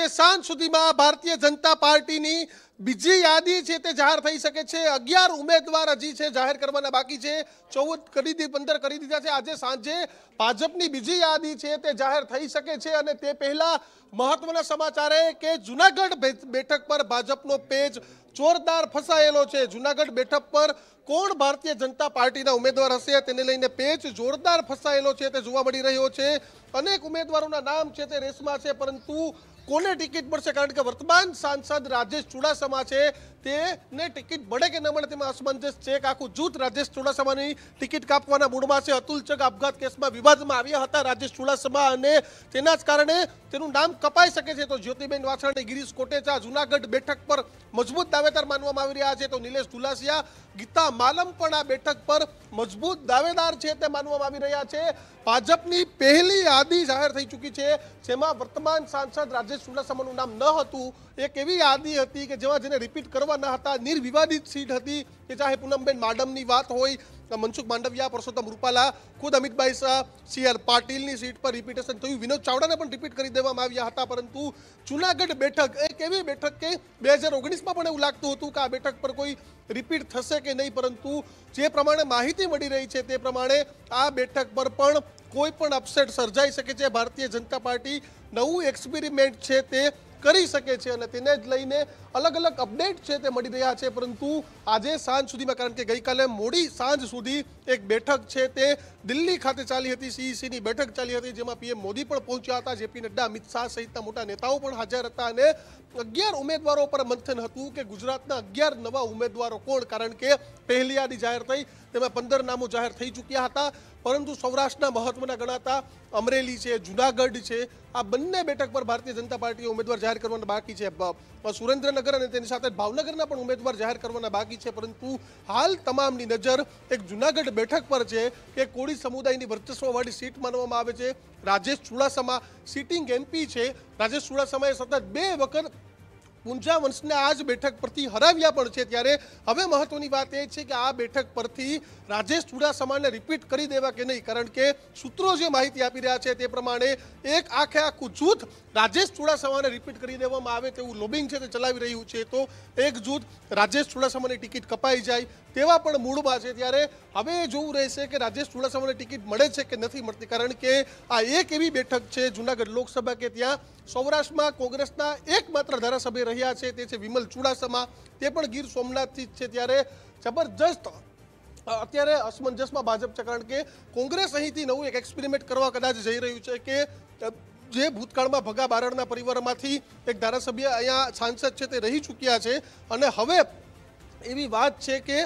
કે સાંજ સુધીમાં ભારતીય જનતા પાર્ટીની બીજી યાદી છે તે જાહેર થઈ શકે છે અગિયાર ઉમેદવાર હજી છે જાહેર કરવાના બાકી છે ચૌદ કરી દી પંદર કરી દીધા છે આજે સાંજે ભાજપની બીજી યાદી છે તે જાહેર થઈ શકે છે અને તે પહેલાં મહત્વના સમાચાર એ કે જુનાગઢ બેઠક પર ભાજપનો પેજ જોરદાર ફસાયેલો છે જુનાગઢ બેઠક પર કોણ ભારતીય જનતા પાર્ટીના ઉમેદવાર હશે તેને લઈને પેચ જોરદાર ફસાયેલો છે તે જોવા મળી રહ્યો છે અનેક ઉમેદવારોના નામ છે તે રેસમાં છે પરંતુ કોને ટિકિટ મળશે કારણ કે વર્તમાન સાંસદ રાજેશ ચુડાસમા છે તેને ટિકિટ મળે કે ન મળે તેમાં અસમંજસ છે એક આખું જૂથ રાજેશ ચુડાસમાની ટિકિટ કાપવાના મૂળમાં છે અતુલ ચગ આપઘાત કેસમાં વિવાદમાં આવ્યા હતા રાજેશ ચુડાસમા અને તેના જ કારણે તેનું નામ કપાઈ શકે છે તો જ્યોતિબેન વાછળ અને ગિરીશ કોટેચા જુનાગઢ બેઠક પર મજબૂત દાવેદાર માનવામાં આવી રહ્યા છે તો નિલેશ ધુલાસિયા ગીતા માલમ પણ આ બેઠક પર મજબૂત દાવેદાર છે તે માનવામાં આવી રહ્યા છે ભાજપની પહેલી યાદી જાહેર થઈ ચૂકી છે જેમાં વર્તમાન સાંસદ રાજેશ ચુડાસમાનું નામ ન હતું એક એવી યાદી હતી કે જેમાં જેને રિપીટ કરવા ન હતા નિર્વિવાદિત સીટ હતી કે ચાહે પૂનમબેન માડમની વાત હોય મનસુખ માંડવિયા પરસોત્તમ રૂપાલા ખુદ અમિતભાઈ શાહ સી આર પાટીલની સીટ પર રિપીટેશન થયું વિનોદ ચાવડાને પણ રિપીટ કરી દેવામાં આવ્યા હતા પરંતુ જૂનાગઢ બેઠક એક એવી બેઠક કે બે હજાર ઓગણીસમાં પણ એવું લાગતું હતું કે આ બેઠક પર કોઈ રિપીટ થશે કે નહીં પરંતુ જે પ્રમાણે માહિતી મળી રહી છે તે પ્રમાણે આ બેઠક પર પણ કોઈ પણ અપસેટ સર્જાઈ શકે છે ભારતીય જનતા પાર્ટી નવું એક્સપેરિમેન્ટ છે તે કરી શકે છે અને તેને જ લઈને અલગ અલગ અપડેટ છે તે મળી રહ્યા છે પરંતુ આજે સાંજ સુધીમાં કારણ કે ગઈકાલે મોડી સાંજ સુધી એક બેઠક છે તે દિલ્હી ખાતે ચાલી હતી સીઈસીની બેઠક ચાલી હતી જેમાં પીએમ મોદી પણ પહોંચ્યા હતા જેપી નડ્ડા અમિત શાહ સહિતના મોટા નેતાઓ પણ હાજર હતા અને અગિયાર ઉમેદવારો પર મંથન હતું કે ગુજરાતના અગિયાર નવા ઉમેદવારો કોણ કારણ કે પહેલી યાદી જાહેર થઈ તેમાં પંદર નામો જાહેર થઈ ચૂક્યા હતા પરંતુ સૌરાષ્ટ્રના મહત્વના ગણાતા અમરેલી છે જુનાગઢ છે આ બંને બેઠક પર ભારતીય જનતા પાર્ટીએ ઉમેદવાર જાહેર કરવાના બાકી છે સુરેન્દ્રનગર અને તેની સાથે ભાવનગરના પણ ઉમેદવાર જાહેર કરવાના બાકી છે પરંતુ હાલ તમામની નજર એક જુનાગઢ બેઠક પર છે કે કોળી સમુદાયની વર્ચસ્વવાળી સીટ માનવામાં આવે છે રાજેશ ચુડાસમા સિટિંગ એમપી છે રાજેશ ચુડાસમાએ સતત બે વખત પુંજાવંશને આ જ બેઠક પરથી હરાવ્યા પણ છે ત્યારે હવે મહત્વની વાત એ છે કે આ બેઠક પરથી રાજેશ ચુડાસમાને રિપીટ કરી દેવા કે નહીં કારણ કે સૂત્રો જે માહિતી આપી રહ્યા છે તે પ્રમાણે એક આખે આખું જૂથ રાજેશ ચુડાસમાને રિપીટ કરી દેવામાં આવે તેવું લોબિંગ છે તે ચલાવી રહ્યું છે તો એક જૂથ રાજેશ ચુડાસમાની ટિકિટ કપાઈ જાય તેવા પણ મૂળમાં છે ત્યારે હવે એ જોવું રહેશે કે રાજેશ ચુડાસમાને ટિકિટ મળે છે કે નથી મળતી કારણ કે આ એક એવી બેઠક છે જુનાગઢ લોકસભા કે ત્યાં સૌરાષ્ટ્રમાં કોંગ્રેસના એકમાત્ર ધારાસભ્ય રહ્યા છે તે છે વિમલ ચુડાસમા તે પણ ગીર સોમનાથથી જ છે ત્યારે જબરજસ્ત અત્યારે અસમંજસમાં ભાજપ છે કારણ કે કોંગ્રેસ અહીંથી નવું એક એક્સપેરિમેન્ટ કરવા કદાચ જઈ રહ્યું છે કે જે ભૂતકાળમાં ભગા બારડના પરિવારમાંથી એક ધારાસભ્ય અહીંયા સાંસદ છે તે રહી ચૂક્યા છે અને હવે એવી વાત છે કે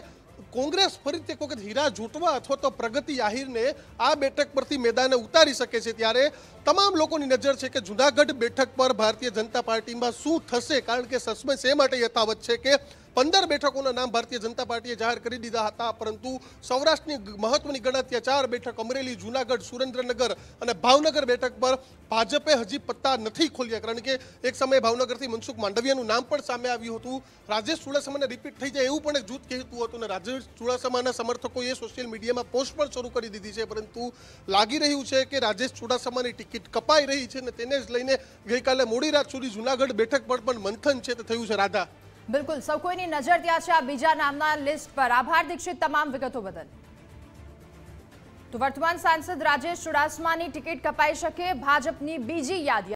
કોંગ્રેસ ફરીથી એક વખત હીરા જૂટવા અથવા તો પ્રગતિ આહિરને આ બેઠક પરથી મેદાને ઉતારી શકે છે ત્યારે તમામ લોકોની નજર છે કે જુનાગઢ બેઠક પર ભારતીય જનતા પાર્ટીમાં શું થશે કારણ કે સસ્મેશ એ માટે યથાવત છે કે પંદર બેઠકોના નામ ભારતીય જનતા પાર્ટીએ જાહેર કરી દીધા હતા પરંતુ સૌરાષ્ટ્રની મહત્વની ગણતરીયા ચાર બેઠક અમરેલી જુનાગઢ સુરેન્દ્રનગર અને ભાવનગર બેઠક પર ભાજપે હજી પત્તા નથી ખોલ્યા કારણ કે એક સમયે ભાવનગરથી મનસુખ માંડવિયાનું નામ પણ સામે આવ્યું હતું રાજેશ ચુડાસમાને રિપીટ થઈ જાય એવું પણ એક જૂથ કહેતું હતું અને રાજેશ ચુડાસમાના સમર્થકોએ સોશિયલ મીડિયામાં પોસ્ટ પણ શરૂ કરી દીધી છે પરંતુ લાગી રહ્યું છે કે રાજેશ ચુડાસમાની ટિકિટ કપાઈ રહી છે અને તેને જ લઈને ગઈકાલે મોડી રાત સુધી જુનાગઢ બેઠક પર પણ મંથન છે તે થયું છે રાધા બિલકુલ સૌ કોઈની નજર ત્યાં છે આ બીજા નામના લિસ્ટ પર આભાર દીક્ષિત તમામ વિગતો બદલ તો વર્તમાન સાંસદ રાજેશ ચુડાસમાની ટિકિટ કપાઈ શકે ભાજપની બીજી યાદી